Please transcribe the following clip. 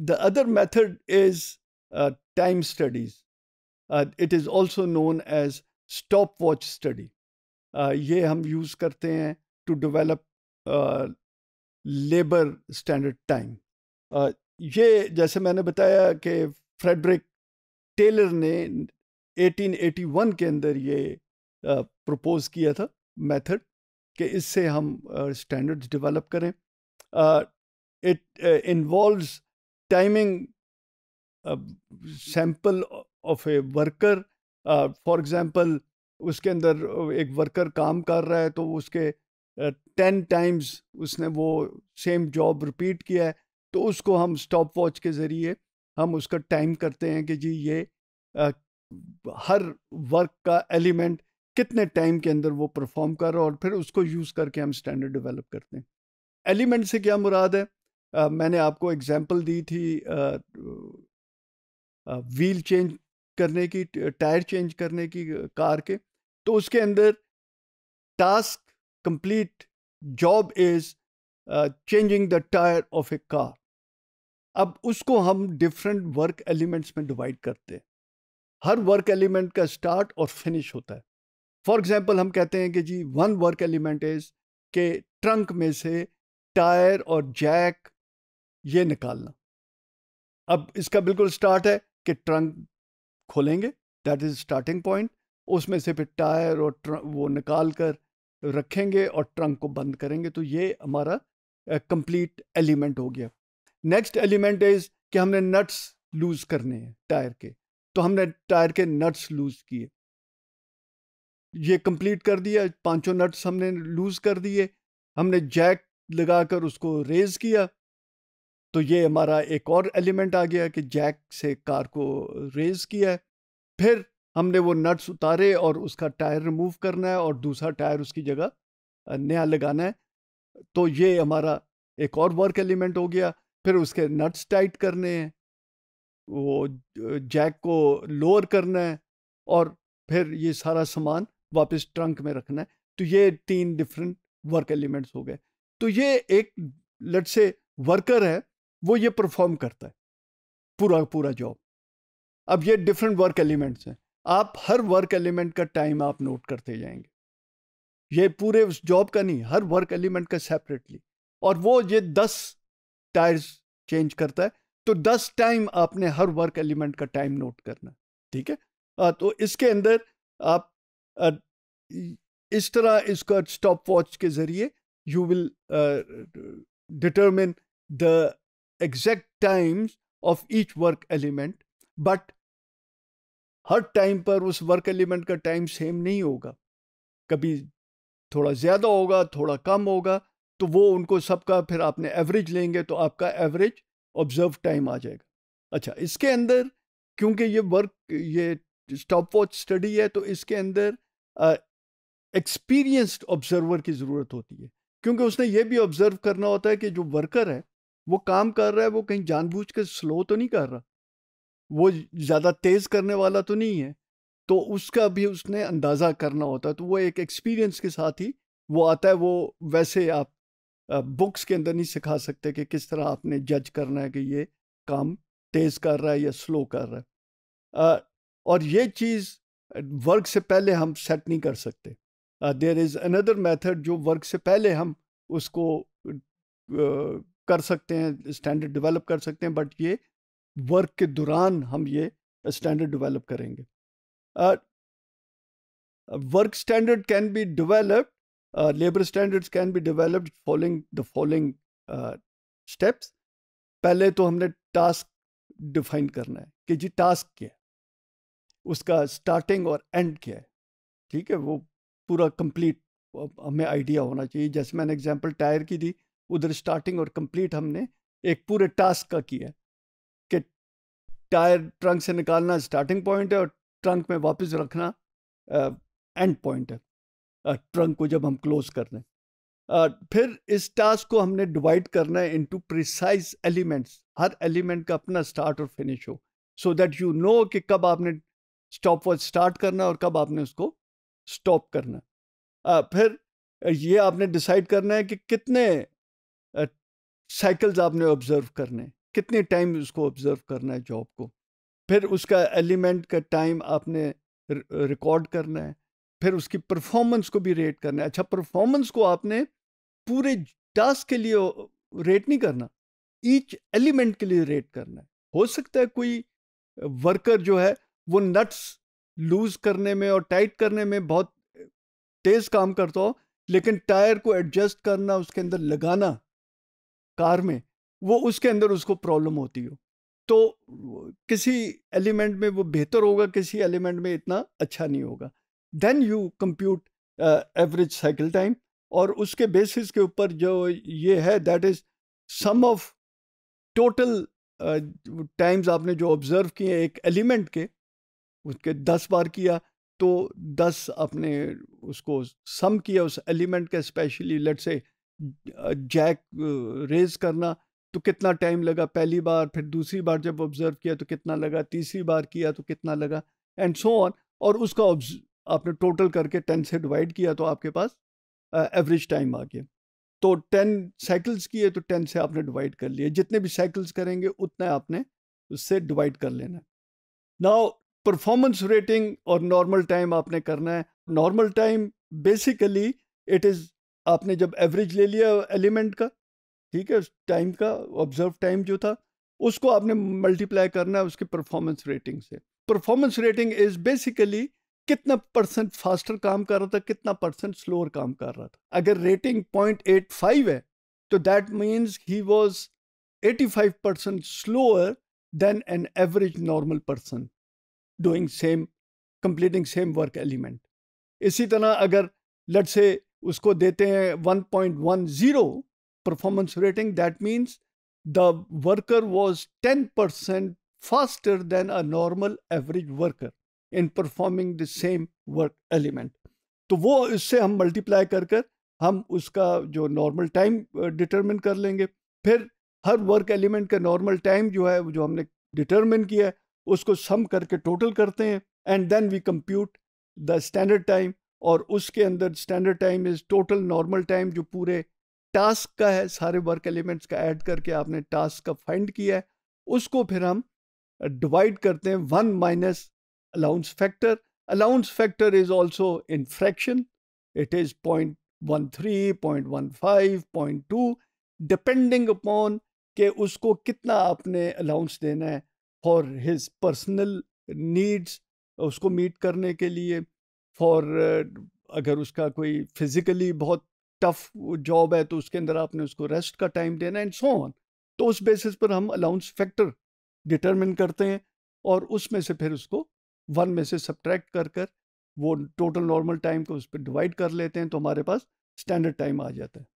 The other method is uh, time studies. Uh, it is also known as stopwatch study. Uh, ये हम use करते हैं to develop labour standard time ये जैसे मैंने बताया कि फ्रेडरिक टेलर ने 1881 के अंदर ये प्रपोज uh, किया था मेथड कि इससे हम स्टैंडर्ड्स uh, डेवलप करें it involves timing uh, sample of a worker for uh, example उसके अंदर एक वर्कर काम कर रहा है तो उसके टेन uh, टाइम्स उसने वो सेम जॉब रिपीट किया है तो उसको हम स्टॉप वॉच के ज़रिए हम उसका टाइम करते हैं कि जी ये uh, हर वर्क का एलिमेंट कितने टाइम के अंदर वो परफॉर्म कर रहा है और फिर उसको यूज़ करके हम स्टैंडर्ड डेवलप करते हैं एलिमेंट से क्या मुराद है मैंने आपको एग्जांपल दी थी व्हील चेंज करने की टायर चेंज करने की कार के, तो उसके अंदर task complete job is changing the tyre of a car. अब उसको हम डिफरेंट वर्क एलिमेंट्स में डिवाइड करते हैं। हर वर्क एलिमेंट का स्टार्ट और फिनिश होता है। फॉर एग्जांपल हम कहते हैं कि जी वन वर्क एलिमेंट इज़ के ट्रंक में से टायर और जैक ये निकालना अब इसका बिल्कुल स्टार्ट है कि ट्रंक खोलेंगे दैट इज स्टार्टिंग पॉइंट उसमें से फिर टायर और वो निकाल कर रखेंगे और ट्रंक को बंद करेंगे तो ये हमारा कंप्लीट एलिमेंट हो गया नेक्स्ट एलिमेंट इज कि हमने नट्स लूज करने हैं टायर के तो हमने टायर के नट्स लूज किए ये कंप्लीट कर दिया पांचों नट्स हमने लूज कर दिए हमने जैक लगाकर उसको रेज किया तो ये हमारा एक और एलिमेंट आ गया कि जैक से कार को रेज किया फिर हमने वो नट्स उतारे और उसका टायर रिमूव करना है और दूसरा टायर उसकी जगह नया लगाना है तो ये हमारा एक और वर्क एलिमेंट हो गया फिर उसके नट्स टाइट करने हैं वो जैक को लोअर करना है और फिर ये सारा सामान वापस ट्रंक में रखना है तो ये तीन डिफरेंट वर्क एलिमेंट्स हो गए तो ये एक लट से वर्कर है वो ये परफॉर्म करता है पूरा पूरा जॉब अब ये डिफरेंट वर्क एलिमेंट्स हैं आप हर वर्क एलिमेंट का टाइम आप नोट करते जाएंगे ये पूरे उस जॉब का नहीं हर वर्क एलिमेंट का सेपरेटली और वो ये दस टायर्स चेंज करता है तो दस टाइम आपने हर वर्क एलिमेंट का टाइम नोट करना ठीक है आ, तो इसके अंदर आप आ, इस तरह इसका स्टॉप वॉच के ज़रिए you will determine the exact times of each work element but हर टाइम पर उस वर्क एलिमेंट का टाइम सेम नहीं होगा कभी थोड़ा ज़्यादा होगा थोड़ा कम होगा तो वो उनको सबका फिर आपने एवरेज लेंगे तो आपका एवरेज ऑब्जर्व टाइम आ जाएगा अच्छा इसके अंदर क्योंकि ये वर्क ये स्टॉप वॉच स्टडी है तो इसके अंदर एक्सपीरियंस्ड ऑब्जर्वर की ज़रूरत होती है क्योंकि उसने ये भी ऑब्जर्व करना होता है कि जो वर्कर है वो काम कर रहा है वो कहीं जानबूझ के स्लो तो नहीं कर रहा वो ज़्यादा तेज़ करने वाला तो नहीं है तो उसका भी उसने अंदाज़ा करना होता है तो वो एक एक्सपीरियंस के साथ ही वो आता है वो वैसे आप बुक्स के अंदर नहीं सिखा सकते कि किस तरह आपने जज करना है कि ये काम तेज़ कर रहा है या स्लो कर रहा है और ये चीज़ वर्क से पहले हम सेट नहीं कर सकते देर इज़ अनदर मेथड जो वर्क से पहले हम उसको कर सकते हैं स्टैंडर्ड डेवलप कर सकते हैं बट ये वर्क के दौरान हम ये स्टैंडर्ड डेवलप करेंगे work standard can be developed labour standards can be developed following the following steps पहले तो हमने टास्क डिफाइन करना है कि जी टास्क क्या है उसका स्टार्टिंग और एंड क्या है ठीक है वो पूरा कंप्लीट हमें आइडिया होना चाहिए जैसे मैंने एग्जांपल टायर की दी उधर स्टार्टिंग और कंप्लीट हमने एक पूरे टास्क का किया कि टायर ट्रंक से निकालना स्टार्टिंग पॉइंट है और ट्रंक में वापस रखना एंड पॉइंट है ट्रंक को जब हम क्लोज कर रहे हैं फिर इस टास्क को हमने डिवाइड करना है इनटू प्रिसाइज एलिमेंट्स हर एलिमेंट का अपना स्टार्ट और फिनिश हो सो दैट यू नो कि कब आपने स्टॉप वॉच स्टार्ट करना और कब आपने उसको स्टॉप करना फिर ये आपने डिसाइड करना है कि कितने साइकिल्स आपने ऑब्ज़र्व करने कितने टाइम उसको ऑब्ज़र्व करना है जॉब को फिर उसका एलिमेंट का टाइम आपने रिकॉर्ड करना है फिर उसकी परफॉर्मेंस को भी रेट करना है अच्छा परफॉर्मेंस को आपने पूरे टास्क के लिए रेट नहीं करना ईच एलिमेंट के लिए रेट करना है हो सकता है कोई वर्कर जो है वो नट्स लूज करने में और टाइट करने में बहुत तेज़ काम करता हो लेकिन टायर को एडजस्ट करना उसके अंदर लगाना कार में वो उसके अंदर उसको प्रॉब्लम होती हो तो किसी एलिमेंट में वो बेहतर होगा किसी एलिमेंट में इतना अच्छा नहीं होगा then you compute average cycle time और उसके बेसिस के ऊपर जो ये है that is sum of total times आपने जो ऑब्जर्व किए एक एलिमेंट के उसके दस बार किया तो दस आपने उसको सम किया उस एलिमेंट का specially let's say jack raise करना तो कितना टाइम लगा पहली बार फिर दूसरी बार जब ऑब्जर्व किया तो कितना लगा तीसरी बार किया तो कितना लगा एंड सो ऑन और उसका आपने टोटल करके टेन से डिवाइड किया तो आपके पास एवरेज टाइम आ गया तो टेन साइकिल्स किए तो टेन से आपने डिवाइड कर लिए जितने भी साइकिल्स करेंगे उतना आपने उससे डिवाइड कर लेना नाउ परफॉर्मेंस रेटिंग और नॉर्मल टाइम आपने करना है normal time basically it is आपने जब एवरेज ले लिया एलिमेंट का ठीक है टाइम का ऑब्जर्व टाइम जो था उसको आपने मल्टीप्लाई करना है उसकी परफॉर्मेंस रेटिंग से परफॉर्मेंस रेटिंग इज बेसिकली कितना परसेंट फास्टर काम कर रहा था कितना परसेंट स्लोअर काम कर रहा था अगर रेटिंग पॉइंट एट फाइव है तो that means he was eighty five percent slower than an average normal person doing same completing same work element इसी तरह अगर लट से उसको देते हैं 1.10 performance rating that means the worker was ten percent faster than a normal average worker in performing the same work element तो वो इससे हम मल्टीप्लाई कर कर हम उसका जो नॉर्मल टाइम डिटरमिन कर लेंगे फिर हर वर्क एलिमेंट का नॉर्मल टाइम जो है जो हमने डिटरमिन किया है उसको सम करके टोटल करते हैं and then we compute the standard time और उसके अंदर standard time is total normal time जो पूरे टास्क का है सारे वर्क एलिमेंट्स का ऐड करके आपने टास्क का फाइंड किया है उसको फिर हम डिवाइड करते हैं one minus allowance factor allowance factor is also in fraction it is point one three point one five point two depending upon के उसको कितना आपने अलाउंस देना है फॉर हिज पर्सनल नीड्स उसको मीट करने के लिए फॉर अगर उसका कोई फिजिकली बहुत टफ जॉब है तो उसके अंदर आपने उसको रेस्ट का टाइम देना एंड सो ऑन तो उस बेसिस पर हम अलाउंस फैक्टर डिटरमिन करते हैं और उसमें से फिर उसको वन में से सब्ट्रैक्ट कर कर वो टोटल नॉर्मल टाइम को उस पर डिवाइड कर लेते हैं तो हमारे पास स्टैंडर्ड टाइम आ जाता है